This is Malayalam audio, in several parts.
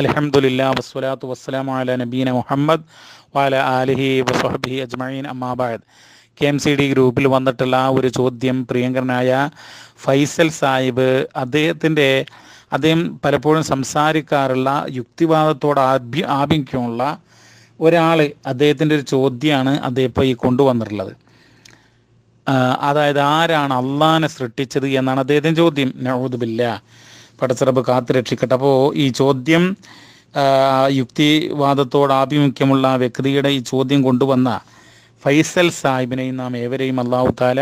അലഹമുല്ല വസ്സലാത്തു വസ്സലാമു അല നബീന മുഹമ്മദ് വാല ആലിഹി വസ്ഹബി അജ്മീൻ അമ്മാബാദ് കെ എം സി ഡി ഗ്രൂപ്പിൽ വന്നിട്ടുള്ള ഒരു ചോദ്യം പ്രിയങ്കരനായ ഫൈസൽ സാഹിബ് അദ്ദേഹത്തിൻ്റെ അദ്ദേഹം പലപ്പോഴും സംസാരിക്കാറുള്ള യുക്തിവാദത്തോട് ആഭ്യ ആഭിമുഖ്യമുള്ള ഒരാൾ അദ്ദേഹത്തിൻ്റെ ഒരു ചോദ്യമാണ് അദ്ദേഹം ഇപ്പോൾ ഈ കൊണ്ടുവന്നിട്ടുള്ളത് അതായത് ആരാണ് അള്ളാഹിനെ സൃഷ്ടിച്ചത് എന്നാണ് അദ്ദേഹത്തിൻ്റെ ചോദ്യം നൗദുബില്ല പടച്ചിറപ്പ് കാത്തു രക്ഷിക്കട്ടെ അപ്പോൾ ഈ ചോദ്യം യുക്തിവാദത്തോട് ആഭിമുഖ്യമുള്ള വ്യക്തിയുടെ ഈ ചോദ്യം കൊണ്ടുവന്ന ഫൈസൽ സാഹിബിനെയും നാം ഏവരെയും അള്ളാഹു താല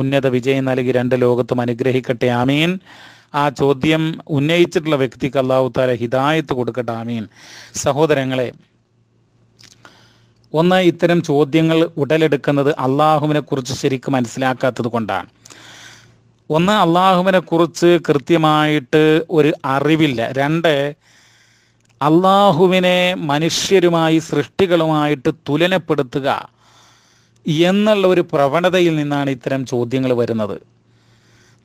ഉന്നത വിജയം നൽകി രണ്ട് ലോകത്തും അനുഗ്രഹിക്കട്ടെ ആമീൻ ആ ചോദ്യം ഉന്നയിച്ചിട്ടുള്ള വ്യക്തിക്ക് അള്ളാഹു താല ഹിതായത്ത് കൊടുക്കട്ടെ ആമീൻ സഹോദരങ്ങളെ ഒന്ന് ഇത്തരം ചോദ്യങ്ങൾ ഉടലെടുക്കുന്നത് അള്ളാഹുവിനെ കുറിച്ച് ശരിക്കും മനസ്സിലാക്കാത്തത് കൊണ്ടാണ് ഒന്ന് അള്ളാഹുവിനെ കുറിച്ച് കൃത്യമായിട്ട് ഒരു അറിവില്ല രണ്ട് അള്ളാഹുവിനെ മനുഷ്യരുമായി സൃഷ്ടികളുമായിട്ട് തുലനപ്പെടുത്തുക എന്നുള്ള ഒരു പ്രവണതയിൽ നിന്നാണ് ഇത്തരം ചോദ്യങ്ങൾ വരുന്നത്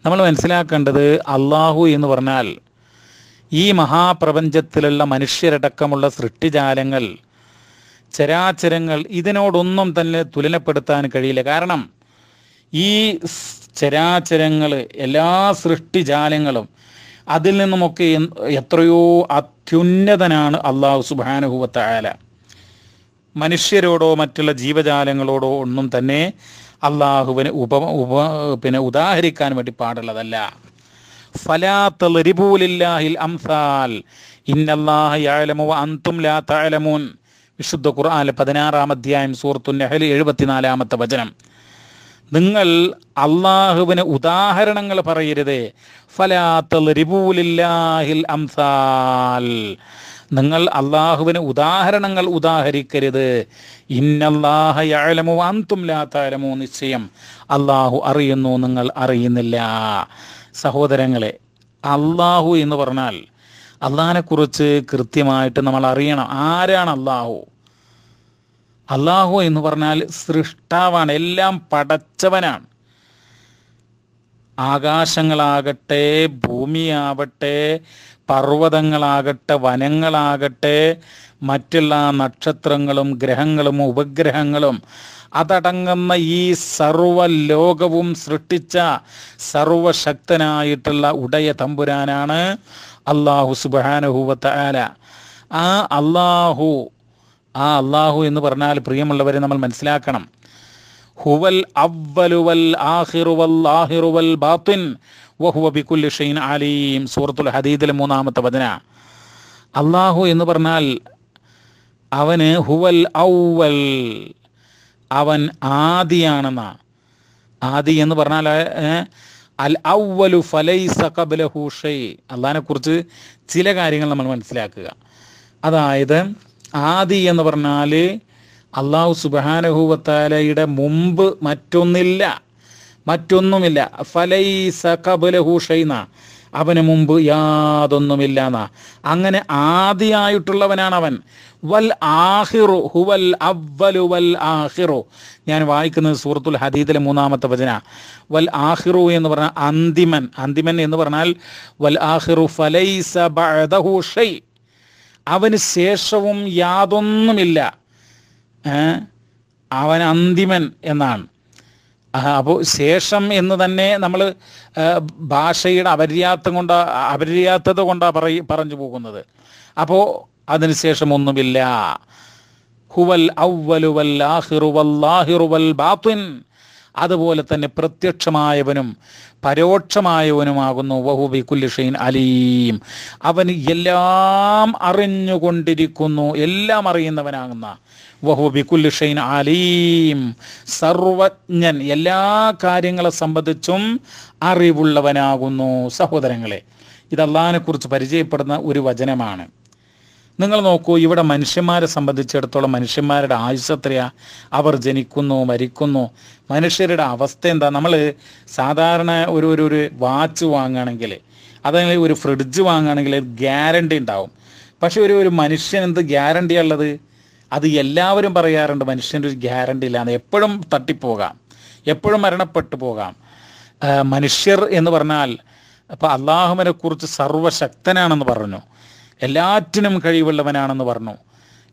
നമ്മൾ മനസ്സിലാക്കേണ്ടത് അള്ളാഹു എന്ന് പറഞ്ഞാൽ ഈ മഹാപ്രപഞ്ചത്തിലുള്ള മനുഷ്യരടക്കമുള്ള സൃഷ്ടിജാലങ്ങൾ ചരാചരങ്ങൾ ഇതിനോടൊന്നും തന്നെ തുലനപ്പെടുത്താൻ കഴിയില്ല കാരണം ഈ ചരാചരങ്ങൾ എല്ലാ സൃഷ്ടിജാലങ്ങളും അതിൽ നിന്നുമൊക്കെ എത്രയോ അത്യുന്നതനാണ് അള്ളാഹു സുബാനുഭൂവത്തായാല മനുഷ്യരോടോ മറ്റുള്ള ജീവജാലങ്ങളോടോ ഒന്നും തന്നെ അള്ളാഹുവിന് ഉപ ഉപ പിന്നെ ഉദാഹരിക്കാൻ വേണ്ടി പാടുള്ളതല്ല ഫലാത്തലിബൂലില്ലാഹിൽ അംസാൽ അന്തും ലാ തഅലമൂൻ വിശുദ്ധ ഖുർആാനിലെ പതിനാറാം അധ്യായം സൂറത്തു നെഹൽ എഴുപത്തിനാലാമത്തെ വചനം നിങ്ങൾ അള്ളാഹുവിന് ഉദാഹരണങ്ങൾ പറയരുത് ഫലാത്തൽ അംസാൽ നിങ്ങൾ അള്ളാഹുവിന് ഉദാഹരണങ്ങൾ ഉദാഹരിക്കരുത് ഇന്നല്ലാഹയാലമോ അന്തും ലാത്താലമോ നിശ്ചയം അള്ളാഹു അറിയുന്നു നിങ്ങൾ അറിയുന്നില്ല സഹോദരങ്ങളെ അള്ളാഹു എന്ന് പറഞ്ഞാൽ അള്ളാഹിനെക്കുറിച്ച് കൃത്യമായിട്ട് നമ്മൾ അറിയണം ആരാണ് അള്ളാഹു അള്ളാഹു എന്ന് പറഞ്ഞാൽ സൃഷ്ടാവാണ് എല്ലാം പടച്ചവനാണ് ആകാശങ്ങളാകട്ടെ ഭൂമിയാവട്ടെ പർവ്വതങ്ങളാകട്ടെ വനങ്ങളാകട്ടെ മറ്റുള്ള നക്ഷത്രങ്ങളും ഗ്രഹങ്ങളും ഉപഗ്രഹങ്ങളും അതടങ്ങുന്ന ഈ സർവ ലോകവും സൃഷ്ടിച്ച സർവശക്തനായിട്ടുള്ള ഉടയ തമ്പുരാനാണ് അള്ളാഹു സുബാനുഹൂവത്ത ആ അള്ളാഹു ആ അള്ളാഹു എന്ന് പറഞ്ഞാൽ പ്രിയമുള്ളവരെ നമ്മൾ മനസ്സിലാക്കണം ഹുവൽ അവലുവൽ ആഹിറുവൽ ആഹിറുവൽ ബാത്തിൻ വഹുവ ബിക്കുല്ലി ഷെയ്ൻ അലീം സൂറത്തുൽ ഹദീദിലെ മൂന്നാമത്തെ വചന അള്ളാഹു എന്ന് പറഞ്ഞാൽ അവന് ഹുവൽ ഔവൽ അവൻ ആദിയാണെന്ന ആദി എന്ന് പറഞ്ഞാൽ അൽ ഔവലു ഫലൈസ കബലഹൂഷൈ അള്ളഹാനെ കുറിച്ച് ചില കാര്യങ്ങൾ നമ്മൾ മനസ്സിലാക്കുക അതായത് ആദി എന്ന് പറഞ്ഞാൽ അള്ളാഹു സുബാനഹുവത്താലയുടെ മുമ്പ് മറ്റൊന്നില്ല മറ്റൊന്നുമില്ല ഫലൈസ കബലഹു അവന് മുമ്പ് യാതൊന്നുമില്ല എന്നാ അങ്ങനെ ആദിയായിട്ടുള്ളവനാണ് അവൻ വൽ ആഹിറു ഹുവൽ അവ്വലു വൽ ആഹിറു ഞാൻ വായിക്കുന്നത് സൂറത്തുൽ ഹദീദിലെ മൂന്നാമത്തെ വചന വൽ ആഹിറു എന്ന് പറഞ്ഞാൽ അന്തിമൻ അന്തിമൻ എന്ന് പറഞ്ഞാൽ വൽ ആഹിറു ഫലൈസ ബഅദഹു ഷൈ അവന് ശേഷവും യാതൊന്നുമില്ല അവൻ അന്തിമൻ എന്നാണ് അപ്പോൾ ശേഷം എന്ന് തന്നെ നമ്മൾ ഭാഷയുടെ അപര്യാപ്തം കൊണ്ട് അപര്യാപ്തത കൊണ്ടാണ് പറ പറഞ്ഞു പോകുന്നത് അപ്പോൾ ശേഷം ഒന്നുമില്ല ഹുവൽ ഔവലുവൽ ആഹിറുവൽ ആഹിറുവൽ ബാത്തിൻ അതുപോലെ തന്നെ പ്രത്യക്ഷമായവനും പരോക്ഷമായവനുമാകുന്നു വഹുബി കുല്ലിഷൈൻ അലീം അവൻ എല്ലാം അറിഞ്ഞുകൊണ്ടിരിക്കുന്നു എല്ലാം അറിയുന്നവനാകുന്ന വഹുബി കുല്ലിഷൈൻ അലീം സർവജ്ഞൻ എല്ലാ കാര്യങ്ങളെ സംബന്ധിച്ചും അറിവുള്ളവനാകുന്നു സഹോദരങ്ങളെ ഇത് കുറിച്ച് പരിചയപ്പെടുന്ന ഒരു വചനമാണ് നിങ്ങൾ നോക്കൂ ഇവിടെ മനുഷ്യന്മാരെ സംബന്ധിച്ചിടത്തോളം മനുഷ്യന്മാരുടെ ആയുസ് എത്രയാ അവർ ജനിക്കുന്നു മരിക്കുന്നു മനുഷ്യരുടെ അവസ്ഥ എന്താ നമ്മൾ സാധാരണ ഒരു ഒരു ഒരു വാച്ച് വാങ്ങുകയാണെങ്കിൽ അതല്ലെങ്കിൽ ഒരു ഫ്രിഡ്ജ് വാങ്ങുകയാണെങ്കിൽ ഗ്യാരണ്ടി ഉണ്ടാവും പക്ഷെ ഒരു ഒരു മനുഷ്യൻ എന്ത് ഗ്യാരണ്ടി ഉള്ളത് അത് എല്ലാവരും പറയാറുണ്ട് മനുഷ്യൻ്റെ ഒരു ഗ്യാരണ്ടി ഇല്ലാന്ന് എപ്പോഴും തട്ടിപ്പോകാം എപ്പോഴും മരണപ്പെട്ടു പോകാം മനുഷ്യർ എന്ന് പറഞ്ഞാൽ അപ്പോൾ അള്ളാഹുവിനെ കുറിച്ച് സർവശക്തനാണെന്ന് പറഞ്ഞു എല്ലാറ്റിനും കഴിവുള്ളവനാണെന്ന് പറഞ്ഞു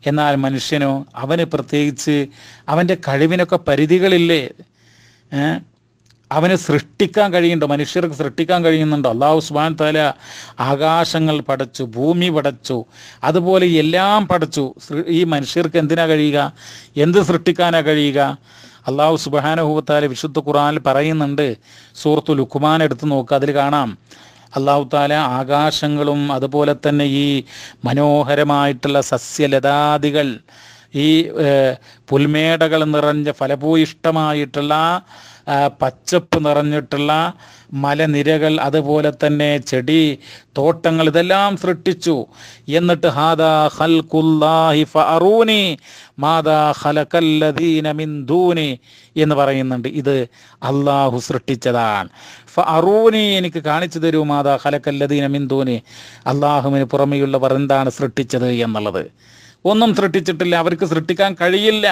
എന്നാൽ മനുഷ്യനോ അവന് പ്രത്യേകിച്ച് അവൻ്റെ കഴിവിനൊക്കെ പരിധികളില്ലേ അവന് സൃഷ്ടിക്കാൻ കഴിയുന്നുണ്ടോ മനുഷ്യർക്ക് സൃഷ്ടിക്കാൻ കഴിയുന്നുണ്ടോ അള്ളാഹു സുബാൻ താല ആകാശങ്ങൾ പടച്ചു ഭൂമി പടച്ചു അതുപോലെ എല്ലാം പടച്ചു ഈ മനുഷ്യർക്ക് എന്തിനാ കഴിയുക എന്ത് സൃഷ്ടിക്കാനാ കഴിയുക അള്ളാഹു സുബാനഹുബത്താല വിശുദ്ധ ഖുറാനിൽ പറയുന്നുണ്ട് സൂറത്തു ലുക്കുമാൻ എടുത്ത് നോക്കുക അതിൽ കാണാം അള്ളാഹു താല ആകാശങ്ങളും അതുപോലെ തന്നെ ഈ മനോഹരമായിട്ടുള്ള സസ്യലതാദികൾ ഈ പുൽമേടകൾ നിറഞ്ഞ ഫലഭൂയിഷ്ടമായിട്ടുള്ള പച്ചപ്പ് നിറഞ്ഞിട്ടുള്ള മലനിരകൾ അതുപോലെ തന്നെ ചെടി തോട്ടങ്ങൾ ഇതെല്ലാം സൃഷ്ടിച്ചു എന്നിട്ട് ഹാദാ ഹൽക്കുല്ലാഹി ഫറൂനി മാതാ ഹലകല്ലദീന മിന്ദൂനി എന്ന് പറയുന്നുണ്ട് ഇത് അള്ളാഹു സൃഷ്ടിച്ചതാണ് അറൂനി എനിക്ക് കാണിച്ചു തരൂ മാതാ ഹലക്കല്ലദീന മിന്ദൂനി അള്ളാഹുവിന് പുറമെയുള്ളവർ എന്താണ് സൃഷ്ടിച്ചത് എന്നുള്ളത് ഒന്നും സൃഷ്ടിച്ചിട്ടില്ല അവർക്ക് സൃഷ്ടിക്കാൻ കഴിയില്ല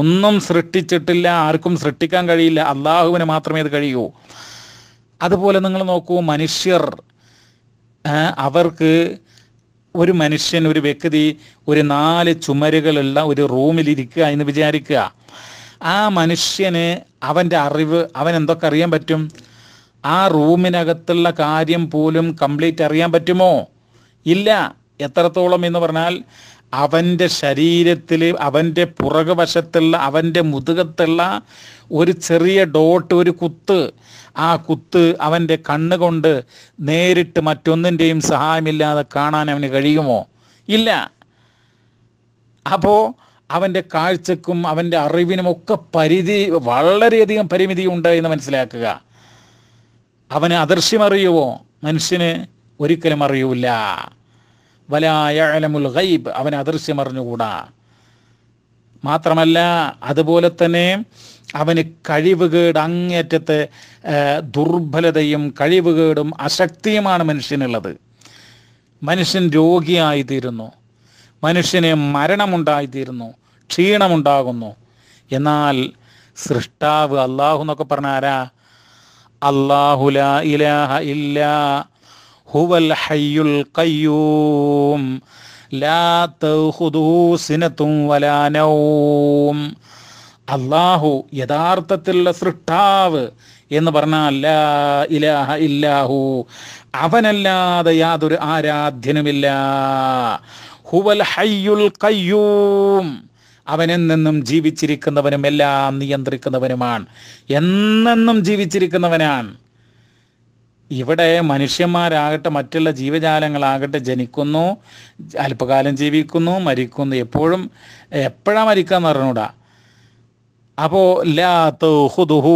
ഒന്നും സൃഷ്ടിച്ചിട്ടില്ല ആർക്കും സൃഷ്ടിക്കാൻ കഴിയില്ല അള്ളാഹുവിന് മാത്രമേ അത് കഴിയൂ അതുപോലെ നിങ്ങൾ നോക്കൂ മനുഷ്യർ അവർക്ക് ഒരു മനുഷ്യൻ ഒരു വ്യക്തി ഒരു നാല് ചുമരുകളുള്ള ഒരു റൂമിൽ ഇരിക്കുക എന്ന് വിചാരിക്കുക ആ മനുഷ്യന് അവൻ്റെ അറിവ് അവൻ എന്തൊക്കെ അറിയാൻ പറ്റും ആ റൂമിനകത്തുള്ള കാര്യം പോലും കംപ്ലീറ്റ് അറിയാൻ പറ്റുമോ ഇല്ല എത്രത്തോളം എന്ന് പറഞ്ഞാൽ അവൻ്റെ ശരീരത്തിൽ അവൻ്റെ പുറകു വശത്തുള്ള അവൻ്റെ മുതുകത്തുള്ള ഒരു ചെറിയ ഡോട്ട് ഒരു കുത്ത് ആ കുത്ത് അവൻ്റെ കണ്ണുകൊണ്ട് നേരിട്ട് മറ്റൊന്നിൻ്റെയും സഹായമില്ലാതെ കാണാൻ അവന് കഴിയുമോ ഇല്ല അപ്പോൾ അവൻ്റെ കാഴ്ചക്കും അവൻ്റെ ഒക്കെ പരിധി വളരെയധികം പരിമിതി ഉണ്ട് എന്ന് മനസ്സിലാക്കുക അവന് അദൃശ്യമറിയുമോ മനുഷ്യന് ഒരിക്കലും അറിയൂല വലായലമുൽ ഗൈബ് അവൻ അദൃശ്യം അറിഞ്ഞുകൂടാ മാത്രമല്ല അതുപോലെ തന്നെ അവന് കഴിവുകേട് അങ്ങേറ്റത്തെ ദുർബലതയും കഴിവുകേടും അശക്തിയുമാണ് മനുഷ്യനുള്ളത് മനുഷ്യൻ രോഗിയായിത്തീരുന്നു മനുഷ്യന് മരണമുണ്ടായിത്തീരുന്നു ക്ഷീണമുണ്ടാകുന്നു എന്നാൽ സൃഷ്ടാവ് അള്ളാഹു എന്നൊക്കെ പറഞ്ഞാരാ ആരാ അള്ളാഹുല ഇലാഹ ഇല്ലാ ഹുവൽ ഹയ്യുൽ ഖയ്യൂം ലാ വലാ നൗം അള്ളാഹു യഥാർത്ഥത്തിലുള്ള സൃഷ്ടാവ് എന്ന് പറഞ്ഞാൽ ലാ ഇലാഹ ഇല്ലാഹു അവനല്ലാതെ യാതൊരു ആരാധ്യനുമില്ല ഹുവൽ ഹയ്യുൽ കയ്യൂം അവനെന്നും ജീവിച്ചിരിക്കുന്നവനും എല്ലാം നിയന്ത്രിക്കുന്നവനുമാണ് എന്നെന്നും ജീവിച്ചിരിക്കുന്നവനാണ് ഇവിടെ മനുഷ്യന്മാരാകട്ടെ മറ്റുള്ള ജീവജാലങ്ങളാകട്ടെ ജനിക്കുന്നു അല്പകാലം ജീവിക്കുന്നു മരിക്കുന്നു എപ്പോഴും എപ്പോഴാ മരിക്കുക എന്ന് പറഞ്ഞൂടാ അപ്പോ ലാത്തുഹുദുഹു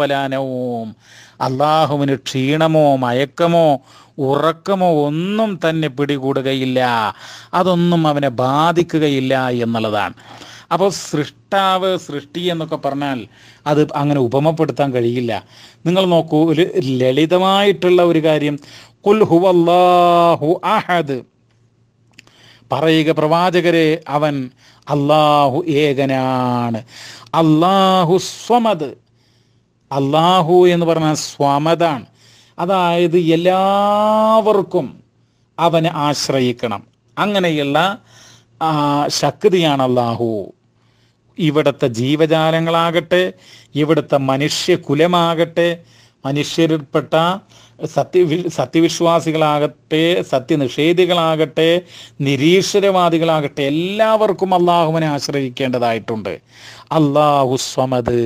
വലാനവും അള്ളാഹുവിന് ക്ഷീണമോ മയക്കമോ ഉറക്കമോ ഒന്നും തന്നെ പിടികൂടുകയില്ല അതൊന്നും അവനെ ബാധിക്കുകയില്ല എന്നുള്ളതാണ് അപ്പോൾ സൃഷ്ടാവ് സൃഷ്ടി എന്നൊക്കെ പറഞ്ഞാൽ അത് അങ്ങനെ ഉപമപ്പെടുത്താൻ കഴിയില്ല നിങ്ങൾ നോക്കൂ ഒരു ലളിതമായിട്ടുള്ള ഒരു കാര്യം കുൽ ഹുവല്ലാഹു അഹദ് പറയുക പ്രവാചകരെ അവൻ അള്ളാഹു ഏകനാണ് അള്ളാഹു സ്വമത് അള്ളാഹു എന്ന് പറഞ്ഞാൽ സ്വമതാണ് അതായത് എല്ലാവർക്കും അവനെ ആശ്രയിക്കണം അങ്ങനെയുള്ള ആ ശക്തിയാണ് അള്ളാഹു ഇവിടുത്തെ ജീവജാലങ്ങളാകട്ടെ ഇവിടുത്തെ മനുഷ്യകുലമാകട്ടെ മനുഷ്യരിൽപ്പെട്ട സത്യ സത്യവിശ്വാസികളാകട്ടെ സത്യനിഷേധികളാകട്ടെ നിരീശ്വരവാദികളാകട്ടെ എല്ലാവർക്കും അള്ളാഹുവിനെ ആശ്രയിക്കേണ്ടതായിട്ടുണ്ട് അള്ളാഹു സ്വമത്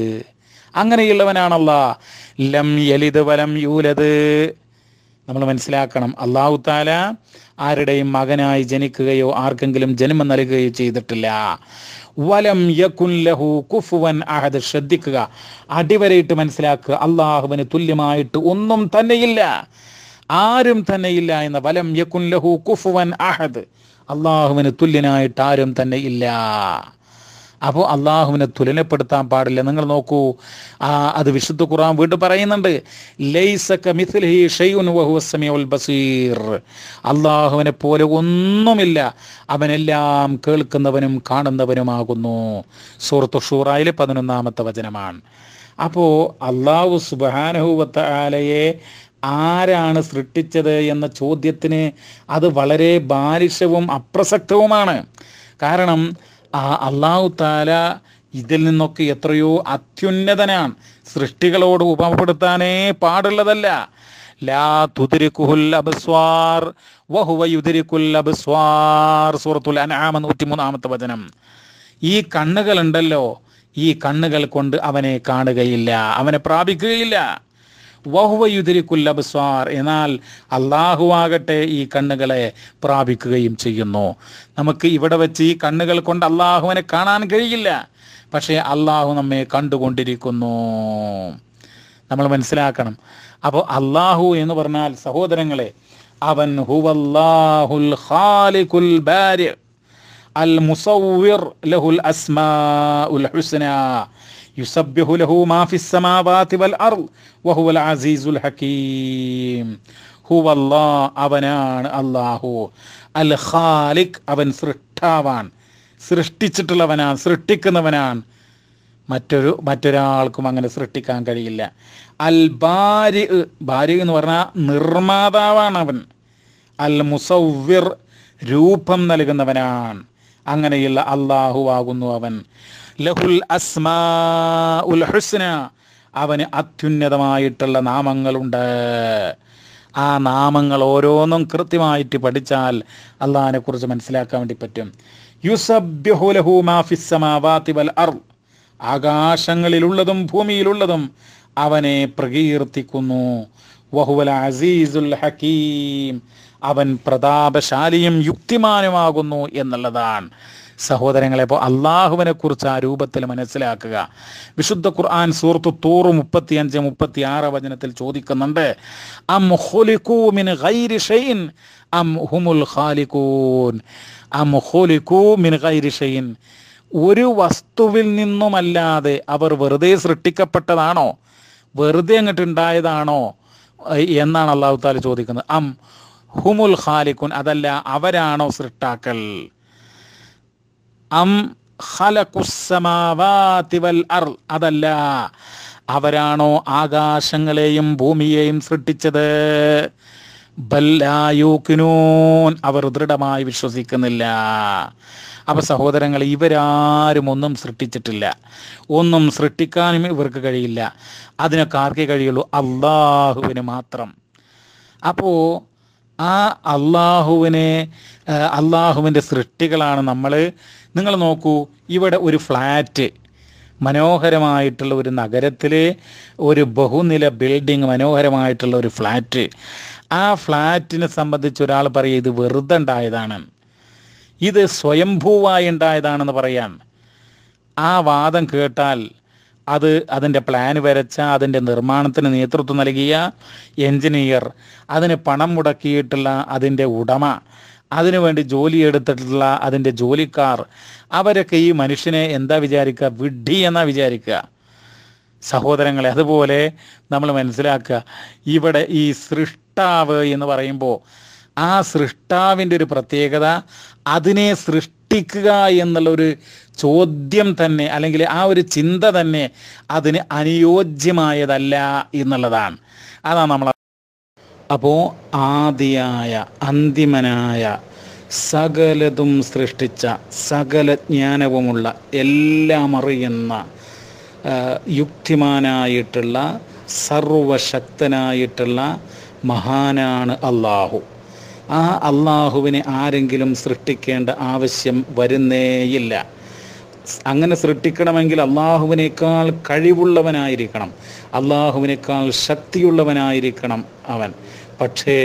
അങ്ങനെയുള്ളവനാണല്ല ലം യലിത് വലം യൂലത് നമ്മൾ മനസ്സിലാക്കണം അള്ളാഹു താല ആരുടെയും മകനായി ജനിക്കുകയോ ആർക്കെങ്കിലും ജന്മം നൽകുകയോ ചെയ്തിട്ടില്ല വലം ലഹു കുഫുവൻ അഹദ് ശ്രദ്ധിക്കുക അടിവരയിട്ട് മനസ്സിലാക്കുക അള്ളാഹുവിന് തുല്യമായിട്ട് ഒന്നും തന്നെയില്ല ആരും തന്നെയില്ല എന്ന വലം ലഹു കുഫുവൻ അഹദ് അള്ളാഹുവിന് തുല്യനായിട്ട് ആരും തന്നെ ഇല്ല അപ്പോൾ അള്ളാഹുവിനെ തുലനപ്പെടുത്താൻ പാടില്ല നിങ്ങൾ നോക്കൂ ആ അത് വിശുദ്ധ ഖുറാൻ വീണ്ടും പറയുന്നുണ്ട് ബസീർ അള്ളാഹുവിനെ പോലെ ഒന്നുമില്ല അവനെല്ലാം കേൾക്കുന്നവനും കാണുന്നവനുമാകുന്നു സൂറത്ത് ഷൂറായിലെ പതിനൊന്നാമത്തെ വചനമാണ് അപ്പോൾ അള്ളാഹു സുബാനഹുവത്ത ആരാണ് സൃഷ്ടിച്ചത് എന്ന ചോദ്യത്തിന് അത് വളരെ ബാലിഷവും അപ്രസക്തവുമാണ് കാരണം ആ അള്ളാഹു താല ഇതിൽ നിന്നൊക്കെ എത്രയോ അത്യുന്നതനാണ് സൃഷ്ടികളോട് ഉപമപ്പെടുത്താനേ പാടുള്ളതല്ല ലാ തുതിരിക്കുഹുൽ അബ്സ്വാർ വഹുവ അബ്സ്വാർ സൂറത്തുൽ അനാമ നൂറ്റിമൂന്നാമത്തെ വചനം ഈ കണ്ണുകളുണ്ടല്ലോ ഈ കണ്ണുകൾ കൊണ്ട് അവനെ കാണുകയില്ല അവനെ പ്രാപിക്കുകയില്ല വഹുവ യുതിരിക്കുല്ല ബസ്വാർ എന്നാൽ അള്ളാഹുവാകട്ടെ ഈ കണ്ണുകളെ പ്രാപിക്കുകയും ചെയ്യുന്നു നമുക്ക് ഇവിടെ വെച്ച് ഈ കണ്ണുകൾ കൊണ്ട് അള്ളാഹുവിനെ കാണാൻ കഴിയില്ല പക്ഷേ അള്ളാഹു നമ്മെ കണ്ടുകൊണ്ടിരിക്കുന്നു നമ്മൾ മനസ്സിലാക്കണം അപ്പോൾ അള്ളാഹു എന്ന് പറഞ്ഞാൽ സഹോദരങ്ങളെ അവൻ ഹുവല്ലാഹുൽ ഖാലിഖുൽ ബാരി അൽ മുസവ്വിർ ലഹുൽ അസ്മാ ഉൽ ഹുസ്ന യുസബ്യഹു ലഹു മാഫിസ് സമാവാതി വൽ അർൾ വഹുവൽ അസീസുൽ ഹുവ അല്ലാ അവനാണ് അല്ലാഹു അൽ ഖാലിഖ് അവൻ സൃഷ്ടാവാൻ സൃഷ്ടിച്ചിട്ടുള്ളവനാണ് സൃഷ്ടിക്കുന്നവനാണ് മറ്റൊരു മറ്റൊരാൾക്കും അങ്ങനെ സൃഷ്ടിക്കാൻ കഴിയില്ല അൽ ബാരി ബാരി എന്ന് പറഞ്ഞാൽ നിർമ്മാതാവാണ് അവൻ അൽ മുസൗവിർ രൂപം നൽകുന്നവനാണ് അങ്ങനെയുള്ള അള്ളാഹു ആകുന്നു അവൻ ലഹുൽ അസ്മാഉൽ ഹുസ്ന അവന് അത്യുന്നതമായിട്ടുള്ള നാമങ്ങളുണ്ട് ആ നാമങ്ങൾ ഓരോന്നും കൃത്യമായിട്ട് പഠിച്ചാൽ കുറിച്ച് മനസ്സിലാക്കാൻ വേണ്ടി പറ്റും യുസബ്യുഹുലഹുമാഫിസമാവാത്തി വൽ അർ ആകാശങ്ങളിലുള്ളതും ഭൂമിയിലുള്ളതും അവനെ പ്രകീർത്തിക്കുന്നു വഹുവൽ അസീസുൽ ഹക്കീം അവൻ പ്രതാപശാലിയും യുക്തിമാനുമാകുന്നു എന്നുള്ളതാണ് സഹോദരങ്ങളെ അപ്പോൾ അള്ളാഹുവിനെ കുറിച്ച് ആ രൂപത്തിൽ മനസ്സിലാക്കുക വിശുദ്ധ ഖുർആൻ സൂറത്ത് തൂറ് മുപ്പത്തി അഞ്ച് മുപ്പത്തി ആറ് വചനത്തിൽ ചോദിക്കുന്നുണ്ട് അം മിൻ ഗൈരി അം ഹുമുൽ ഖാലിഖൂൻ അം മിൻ ഗൈരി ഒരു വസ്തുവിൽ നിന്നുമല്ലാതെ അവർ വെറുതെ സൃഷ്ടിക്കപ്പെട്ടതാണോ വെറുതെ അങ്ങോട്ടുണ്ടായതാണോ എന്നാണ് അള്ളാഹു താല ചോദിക്കുന്നത് അം ഹുമുൽ ഖാലിഖുൻ അതല്ല അവരാണോ സൃഷ്ടാക്കൾ അം അതല്ല അവരാണോ ആകാശങ്ങളെയും ഭൂമിയെയും സൃഷ്ടിച്ചത് അവർ ദൃഢമായി വിശ്വസിക്കുന്നില്ല അപ്പൊ സഹോദരങ്ങൾ ഇവരാരും ഒന്നും സൃഷ്ടിച്ചിട്ടില്ല ഒന്നും സൃഷ്ടിക്കാനും ഇവർക്ക് കഴിയില്ല അതിനൊക്കെ ആർക്കേ കഴിയുള്ളൂ അള്ളാഹുവിന് മാത്രം അപ്പോൾ ആ അള്ളാഹുവിനെ അള്ളാഹുവിൻ്റെ സൃഷ്ടികളാണ് നമ്മൾ നിങ്ങൾ നോക്കൂ ഇവിടെ ഒരു ഫ്ലാറ്റ് മനോഹരമായിട്ടുള്ള ഒരു നഗരത്തിലെ ഒരു ബഹുനില ബിൽഡിംഗ് മനോഹരമായിട്ടുള്ള ഒരു ഫ്ലാറ്റ് ആ ഫ്ലാറ്റിനെ സംബന്ധിച്ച് ഒരാൾ പറയും ഇത് വെറുതെ ഉണ്ടായതാണ് ഇത് സ്വയംഭൂവായി ഉണ്ടായതാണെന്ന് പറയാം ആ വാദം കേട്ടാൽ അത് അതിൻ്റെ പ്ലാൻ വരച്ച അതിൻ്റെ നിർമ്മാണത്തിന് നേതൃത്വം നൽകിയ എൻജിനീയർ അതിന് പണം മുടക്കിയിട്ടുള്ള അതിൻ്റെ ഉടമ അതിനുവേണ്ടി ജോലിയെടുത്തിട്ടുള്ള അതിൻ്റെ ജോലിക്കാർ അവരൊക്കെ ഈ മനുഷ്യനെ എന്താ വിചാരിക്കുക വിഡ്ഢി എന്നാ വിചാരിക്കുക സഹോദരങ്ങളെ അതുപോലെ നമ്മൾ മനസ്സിലാക്കുക ഇവിടെ ഈ സൃഷ്ടാവ് എന്ന് പറയുമ്പോൾ ആ സൃഷ്ടാവിൻ്റെ ഒരു പ്രത്യേകത അതിനെ സൃഷ്ടിക്കുക എന്നുള്ളൊരു ചോദ്യം തന്നെ അല്ലെങ്കിൽ ആ ഒരു ചിന്ത തന്നെ അതിന് അനുയോജ്യമായതല്ല എന്നുള്ളതാണ് അതാണ് നമ്മൾ അപ്പോൾ ആദിയായ അന്തിമനായ സകലതും സൃഷ്ടിച്ച സകല ജ്ഞാനവുമുള്ള എല്ലാം അറിയുന്ന യുക്തിമാനായിട്ടുള്ള സർവശക്തനായിട്ടുള്ള മഹാനാണ് അള്ളാഹു ആ അള്ളാഹുവിനെ ആരെങ്കിലും സൃഷ്ടിക്കേണ്ട ആവശ്യം വരുന്നേയില്ല അങ്ങനെ സൃഷ്ടിക്കണമെങ്കിൽ അള്ളാഹുവിനേക്കാൾ കഴിവുള്ളവനായിരിക്കണം അള്ളാഹുവിനേക്കാൾ ശക്തിയുള്ളവനായിരിക്കണം അവൻ പക്ഷേ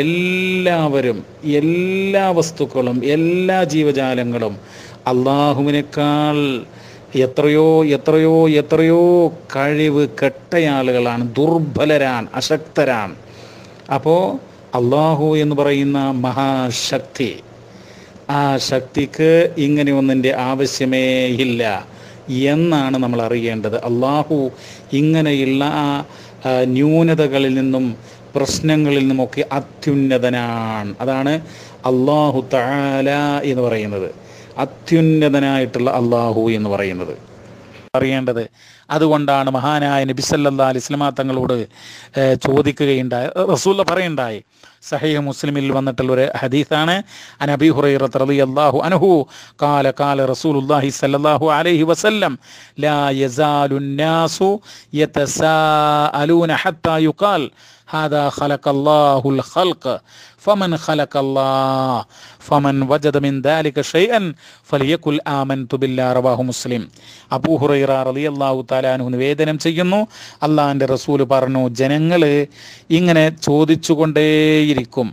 എല്ലാവരും എല്ലാ വസ്തുക്കളും എല്ലാ ജീവജാലങ്ങളും അള്ളാഹുവിനേക്കാൾ എത്രയോ എത്രയോ എത്രയോ കഴിവ് കെട്ടയാളുകളാണ് ദുർബലരാണ് അശക്തരാണ് അപ്പോൾ അള്ളാഹു എന്ന് പറയുന്ന മഹാശക്തി ആ ശക്തിക്ക് ഇങ്ങനെ ഒന്നിൻ്റെ ആവശ്യമേ ഇല്ല എന്നാണ് നമ്മൾ അറിയേണ്ടത് അള്ളാഹു ഇങ്ങനെയുള്ള ആ ന്യൂനതകളിൽ നിന്നും പ്രശ്നങ്ങളിൽ നിന്നുമൊക്കെ അത്യുന്നതനാണ് അതാണ് അള്ളാഹു താല എന്ന് പറയുന്നത് അത്യുന്നതനായിട്ടുള്ള അള്ളാഹു എന്ന് പറയുന്നത് അറിയേണ്ടത് അതുകൊണ്ടാണ് മഹാനായ നബിസല്ലാ അലിസ്ലാ തങ്ങളോട് ചോദിക്കുകയുണ്ടായ റസൂല്ല പറയുണ്ടായി സഹീഹ് മുസ്ലിമിൽ വന്നിട്ടുള്ള ഒരു ഹദീസാണ് അനബി ഹുറൈറത്ത് റലി അള്ളാഹു അനഹു കാല കാല റസൂലുല്ലാഹി സല്ലല്ലാഹു അലൈഹി വസല്ലം ലാ യസാലു യതസാഅലൂന ഹത്താ യുഖാൽ ഹാദാ ഖലഖല്ലാഹുൽ ഖൽഖ ഫമൻ ഖലഖല്ലാ ഫമൻ വജദ മിൻ ദാലിക ഷൈഅൻ ഫലിയകുൽ بالله رواه مسلم മുസ്ലിം هريره رضي റളിയല്ലാഹു തആല عنه നിവേദനം ചെയ്യുന്നു അല്ലാഹുവിന്റെ റസൂൽ പറഞ്ഞു ജനങ്ങൾ ഇങ്ങനെ ചോദിച്ചുകൊണ്ടേയിരിക്കും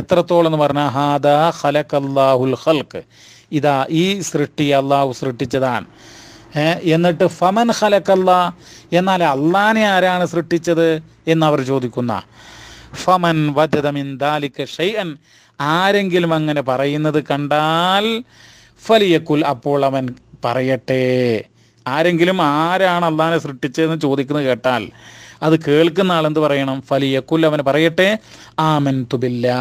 എത്രത്തോളം എന്ന് പറഞ്ഞാൽ ഹാദാ ഖലഖല്ലാഹുൽ ഖൽഖ് ഇതാ ഈ സൃഷ്ടി അല്ലാഹു സൃഷ്ടിച്ചതാണ് എന്നിട്ട് ഫമൻ ഹലക്കല്ല എന്നാൽ അള്ളാനെ ആരാണ് സൃഷ്ടിച്ചത് എന്നവർ ചോദിക്കുന്ന ഫമൻ വജതമിൻ ദാലിക്ക് ഷെയ്യൻ ആരെങ്കിലും അങ്ങനെ പറയുന്നത് കണ്ടാൽ ഫലിയക്കുൽ അപ്പോൾ അവൻ പറയട്ടെ ആരെങ്കിലും ആരാണ് അള്ളാനെ സൃഷ്ടിച്ചതെന്ന് ചോദിക്കുന്നത് കേട്ടാൽ അത് കേൾക്കുന്ന ആൾ എന്ത് പറയണം ഫലിയക്കുൽ അവൻ പറയട്ടെ ആമൻ തുബില്ല